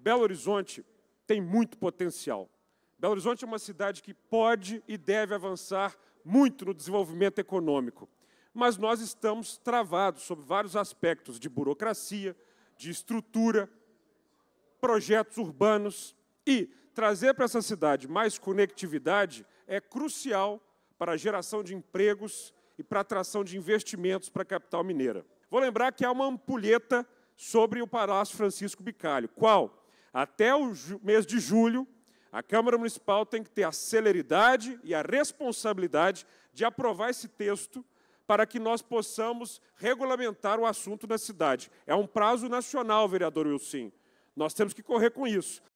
Belo Horizonte tem muito potencial. Belo Horizonte é uma cidade que pode e deve avançar muito no desenvolvimento econômico. Mas nós estamos travados sobre vários aspectos de burocracia, de estrutura, projetos urbanos. E trazer para essa cidade mais conectividade é crucial para a geração de empregos e para a atração de investimentos para a capital mineira. Vou lembrar que há uma ampulheta sobre o Palácio Francisco Bicalho. Qual? Até o mês de julho, a Câmara Municipal tem que ter a celeridade e a responsabilidade de aprovar esse texto para que nós possamos regulamentar o assunto na cidade. É um prazo nacional, vereador Wilson. Nós temos que correr com isso.